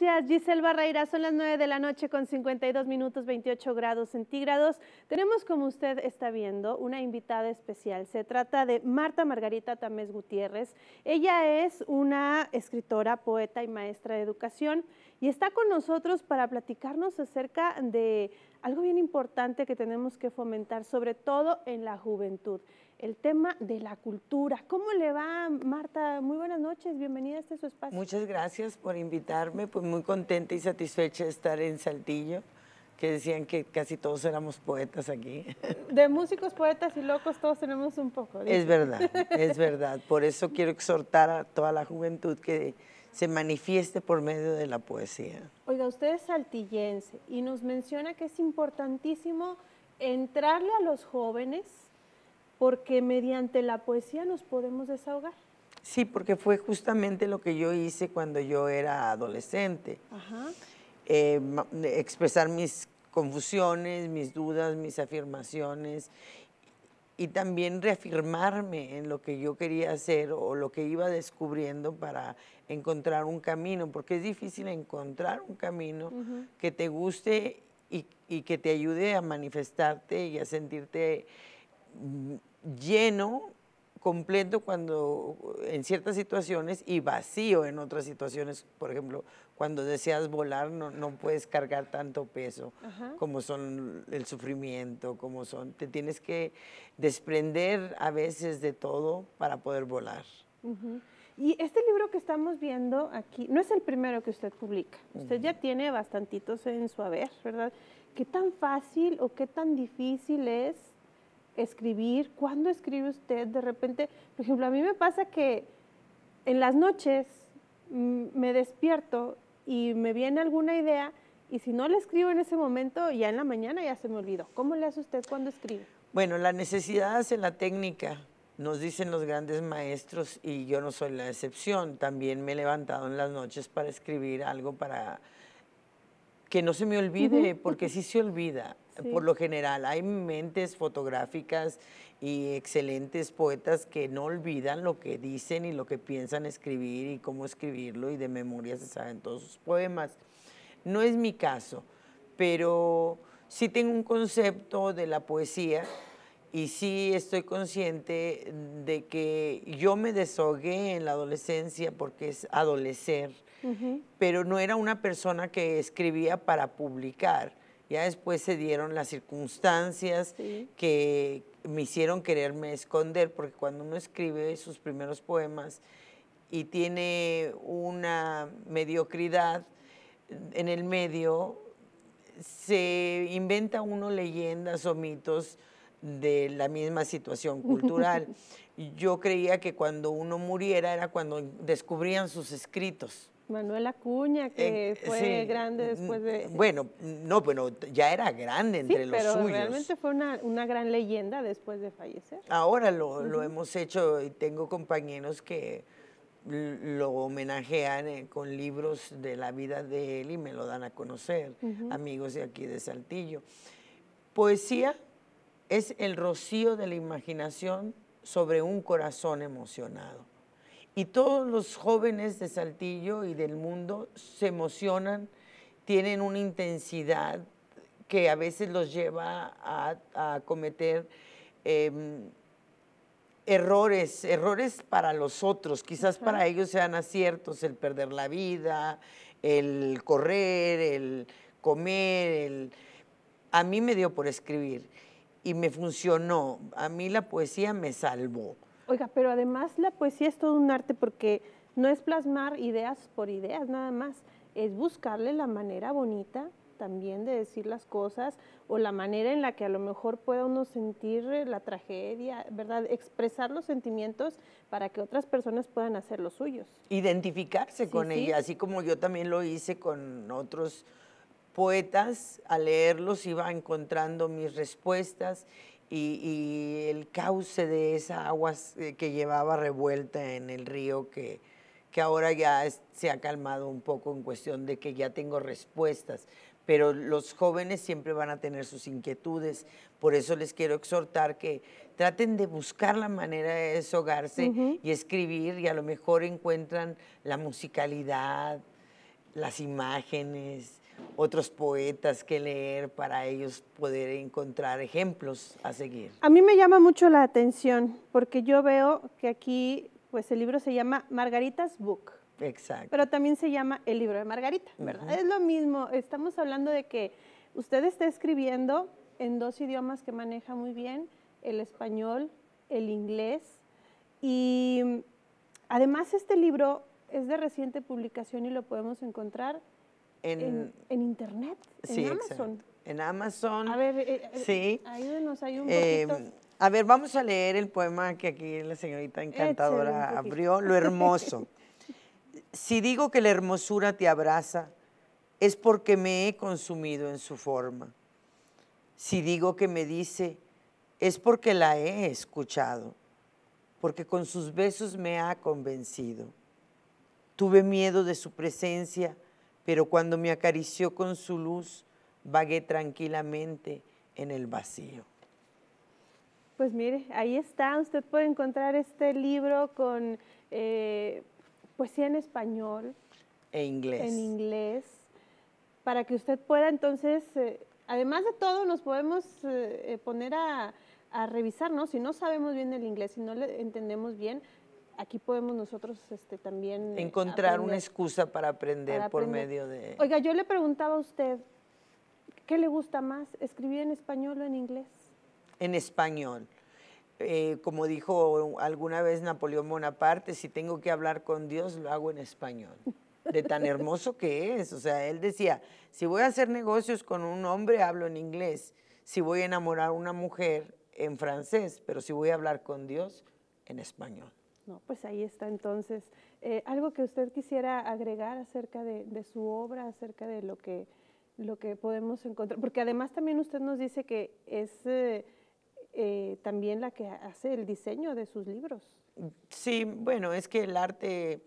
Gracias, Giselle Barreira. Son las 9 de la noche con 52 minutos 28 grados centígrados. Tenemos, como usted está viendo, una invitada especial. Se trata de Marta Margarita Tamés Gutiérrez. Ella es una escritora, poeta y maestra de educación y está con nosotros para platicarnos acerca de algo bien importante que tenemos que fomentar, sobre todo en la juventud, el tema de la cultura. ¿Cómo le va, Marta? Muy buenas noches, bienvenida a este su espacio. Muchas gracias por invitarme, pues muy contenta y satisfecha de estar en Saltillo que decían que casi todos éramos poetas aquí. De músicos, poetas y locos todos tenemos un poco. Es verdad, es verdad. Por eso quiero exhortar a toda la juventud que se manifieste por medio de la poesía. Oiga, usted es saltillense y nos menciona que es importantísimo entrarle a los jóvenes porque mediante la poesía nos podemos desahogar. Sí, porque fue justamente lo que yo hice cuando yo era adolescente. Eh, expresar mis confusiones, mis dudas, mis afirmaciones y también reafirmarme en lo que yo quería hacer o lo que iba descubriendo para encontrar un camino, porque es difícil encontrar un camino que te guste y, que te ayude a manifestarte y a sentirte mm, lleno completo cuando en ciertas situaciones y vacío en otras situaciones. Por ejemplo, cuando deseas volar no, puedes cargar tanto peso como son el sufrimiento, como son. Te tienes que desprender a veces de todo para poder volar. Y este libro que estamos viendo aquí no es el primero que usted publica. Usted ya tiene bastantitos en su haber, ¿verdad? ¿Qué tan fácil o qué tan difícil es escribir, cuándo escribe usted de repente. Por ejemplo, a mí me pasa que en las noches mm, me despierto y me viene alguna idea y si no la escribo en ese momento, ya en la mañana ya se me olvidó. ¿Cómo le hace usted cuando escribe? Bueno, la necesidad hace la técnica, nos dicen los grandes maestros y yo no soy la excepción. También me he levantado en las noches para escribir algo para que no se me olvide, porque sí se olvida. Por lo general, hay mentes fotográficas y excelentes poetas que no olvidan lo que dicen y lo que piensan escribir y cómo escribirlo y de memoria se saben todos sus poemas. No es mi caso, pero sí tengo un concepto de la poesía y sí estoy consciente de que yo me desogué en la adolescencia porque es adolecer pero no era una persona que escribía para publicar. Ya después se dieron las circunstancias que me hicieron quererme esconder, porque cuando uno escribe sus primeros poemas y tiene una mediocridad en el medio, se inventa uno leyendas o mitos de la misma situación cultural. Yo creía que cuando uno muriera era cuando descubrían sus escritos. Manuel Acuña, que eh, fue grande después de... Bueno, no, bueno, ya era grande entre sí, los pero suyos. realmente fue una, gran leyenda después de fallecer. Ahora lo, hemos hecho y tengo compañeros que lo homenajean eh, con libros de la vida de él y me lo dan a conocer, amigos de aquí de Saltillo. Poesía es el rocío de la imaginación sobre un corazón emocionado. Y todos los jóvenes de Saltillo y del mundo se emocionan, tienen una intensidad que a veces los lleva a, cometer em, errores, errores para los otros, quizás para ellos sean aciertos el perder la vida, el correr, el comer, a mí me dio por escribir y me funcionó, a mí la poesía me salvó. Oiga, pero además la poesía es todo un arte porque no es plasmar ideas por ideas nada más, es buscarle la manera bonita también de decir las cosas o la manera en la que a lo mejor pueda uno sentir eh, la tragedia, ¿verdad? Expresar los sentimientos para que otras personas puedan hacer los suyos. Identificarse con ella, así como yo también lo hice con otros poetas, al leerlos iba encontrando mis respuestas y, el cauce de esa agua eh, que llevaba revuelta en el río que, que ahora ya se ha calmado un poco en cuestión de que ya tengo respuestas, pero los jóvenes siempre van a tener sus inquietudes, por eso les quiero exhortar que traten de buscar la manera de deshogarse y escribir y a lo mejor encuentran la musicalidad, las imágenes, otros poetas que leer para ellos poder encontrar ejemplos a seguir. A mí me llama mucho la atención porque yo veo que aquí pues el libro se llama Margarita's Book. Exacto. Pero también se llama El libro de Margarita, ¿verdad? Es lo mismo, estamos hablando de que usted está escribiendo en dos idiomas que maneja muy bien, el español, el inglés, y además este libro es de reciente publicación y lo podemos encontrar en, Internet, en Amazon. En Amazon. A ver, eh, eh, eh, a ver, vamos a leer el poema que aquí la señorita encantadora abrió, Lo hermoso. si digo que la hermosura te abraza, es porque me he consumido en su forma. Si digo que me dice, es porque la he escuchado, porque con sus besos me ha convencido. Tuve miedo de su presencia pero cuando me acarició con su luz, vagué tranquilamente en el vacío. Pues mire, ahí está, usted puede encontrar este libro con eh, poesía en español. E inglés. En inglés, para que usted pueda entonces, eh, además de todo, nos podemos eh, poner a, a revisar, ¿no? Si no sabemos bien el inglés, si no le entendemos bien, aquí podemos nosotros este, también... Eh, Encontrar una excusa para aprender, por medio de... Oiga, yo le preguntaba a usted, ¿qué le gusta más, escribir en español o en inglés? En español. Eh, como dijo alguna vez Napoleón Bonaparte, si tengo que hablar con Dios, lo hago en español. De tan hermoso que es. O sea, él decía, si voy a hacer negocios con un hombre, hablo en inglés. Si voy a enamorar a una mujer, en francés. Pero si voy a hablar con Dios, en español. No, pues ahí está entonces. Eh, ¿Algo que usted quisiera agregar acerca de, su obra, acerca de lo que, lo que podemos encontrar? Porque además también usted nos dice que es eh, eh, también la que hace el diseño de sus libros. Sí, bueno, es que el arte...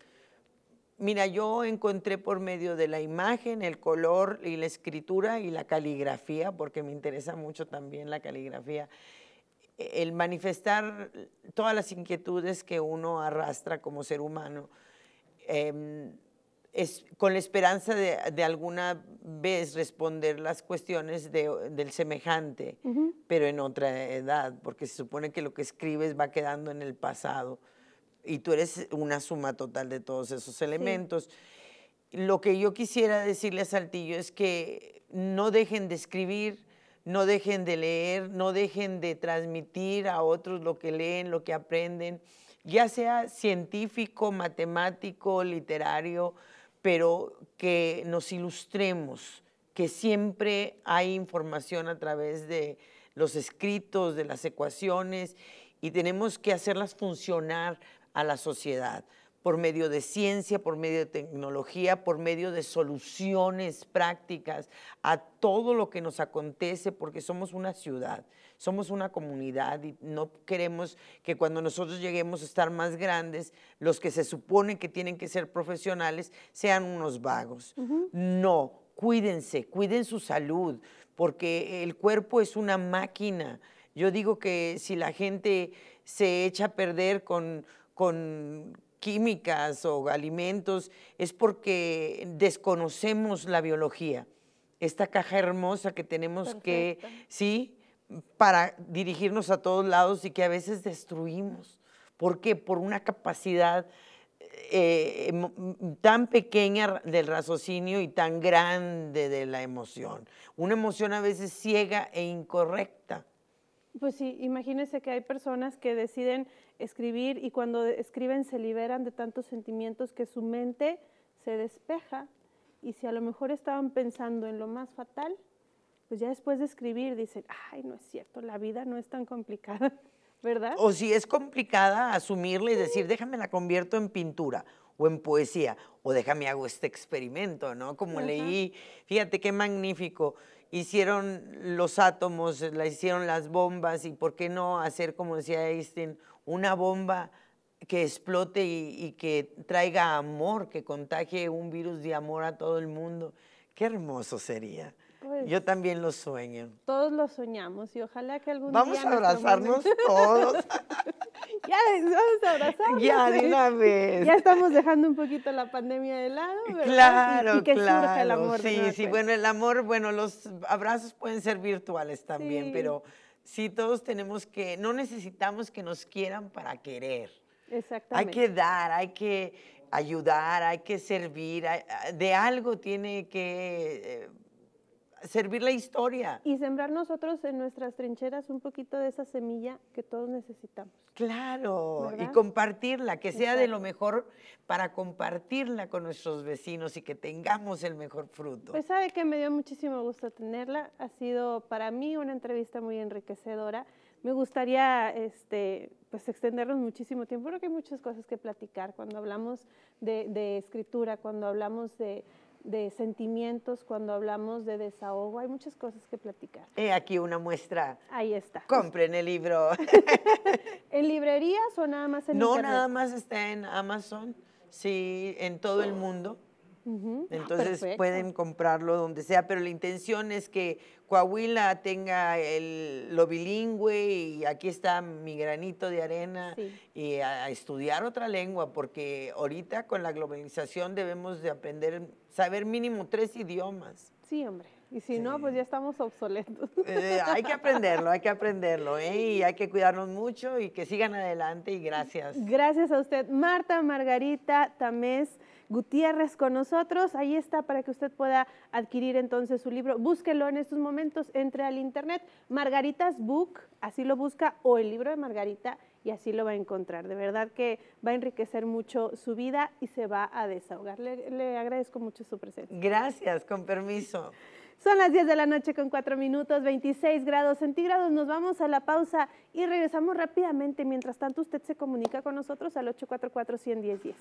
Mira, yo encontré por medio de la imagen, el color y la escritura y la caligrafía, porque me interesa mucho también la caligrafía el manifestar todas las inquietudes que uno arrastra como ser humano, em, es con la esperanza de, alguna vez responder las cuestiones del semejante, pero en otra edad, porque se supone que lo que escribes va quedando en el pasado y tú eres una suma total de todos esos elementos. Lo que yo quisiera decirle a Saltillo es que no dejen de escribir, no dejen de leer, no dejen de transmitir a otros lo que leen, lo que aprenden, ya sea científico, matemático, literario, pero que nos ilustremos, que siempre hay información a través de los escritos, de las ecuaciones, y tenemos que hacerlas funcionar a la sociedad por medio de ciencia, por medio de tecnología, por medio de soluciones prácticas a todo lo que nos acontece, porque somos una ciudad, somos una comunidad y no queremos que cuando nosotros lleguemos a estar más grandes, los que se supone que tienen que ser profesionales sean unos vagos. No, cuídense, cuiden su salud, porque el cuerpo es una máquina. Yo digo que si la gente se echa a perder con, con químicas o alimentos, es porque desconocemos la biología. Esta caja hermosa que tenemos que, sí, para dirigirnos a todos lados y que a veces destruimos. ¿Por qué? Por una capacidad eh, em, tan pequeña del raciocinio y tan grande de la emoción. Una emoción a veces ciega e incorrecta. Pues sí, imagínense que hay personas que deciden escribir y cuando escriben se liberan de tantos sentimientos que su mente se despeja y si a lo mejor estaban pensando en lo más fatal, pues ya después de escribir dicen, ay, no es cierto, la vida no es tan complicada, ¿verdad? O si es complicada, asumirla y decir, déjame la convierto en pintura o en poesía, o déjame hago este experimento, ¿no? Como leí, fíjate qué magnífico, hicieron los átomos, la hicieron las bombas, y por qué no hacer, como decía Einstein, una bomba que explote y, que traiga amor, que contagie un virus de amor a todo el mundo. Qué hermoso sería. Pues Yo también lo sueño. Todos lo soñamos y ojalá que algún día... Vamos a abrazarnos todos. ya, vamos a abrazarnos. Ya, de una vez. Ya estamos dejando un poquito la pandemia de lado, ¿verdad? Claro, y, que claro. el amor. Sí, sí, pues. bueno, el amor, bueno, los abrazos pueden ser virtuales también, pero sí todos tenemos que, no necesitamos que nos quieran para querer. Exactamente. Hay que dar, hay que ayudar, hay que servir, de algo tiene que eh, servir la historia. Y sembrar nosotros en nuestras trincheras un poquito de esa semilla que todos necesitamos. Claro, y compartirla, que sea de lo mejor para compartirla con nuestros vecinos y que tengamos el mejor fruto. Pues sabe que me dio muchísimo gusto tenerla, ha sido para mí una entrevista muy enriquecedora. Me gustaría este, pues extendernos muchísimo tiempo, porque hay muchas cosas que platicar cuando hablamos de escritura, cuando hablamos de de sentimientos, cuando hablamos de desahogo, hay muchas cosas que platicar. He aquí una muestra. Ahí está. Compren el libro. ¿En librerías o nada más en No, nada más está en Amazon, sí, en todo el mundo. Ah, Entonces pueden comprarlo donde sea, pero la intención es que Coahuila tenga el, lo bilingüe y aquí está mi granito de arena y a, estudiar otra lengua, porque ahorita con la globalización debemos de aprender, saber mínimo tres idiomas. Sí, hombre. Y si no, pues ya estamos obsoletos. Eh, hay que aprenderlo, hay que aprenderlo, ¿eh? y hay que cuidarnos mucho y que sigan adelante y gracias. Gracias a usted, Marta Margarita Tamés. Gutiérrez con nosotros. Ahí está para que usted pueda adquirir entonces su libro. Búsquelo en estos momentos, entre al internet, Margaritas Book, así lo busca, o el libro de Margarita y así lo va a encontrar. De verdad que va a enriquecer mucho su vida y se va a desahogar. Le, agradezco mucho su presencia. Gracias, con permiso. Son las 10 de la noche con 4 minutos, 26 grados centígrados. Nos vamos a la pausa y regresamos rápidamente. Mientras tanto, usted se comunica con nosotros al 844 110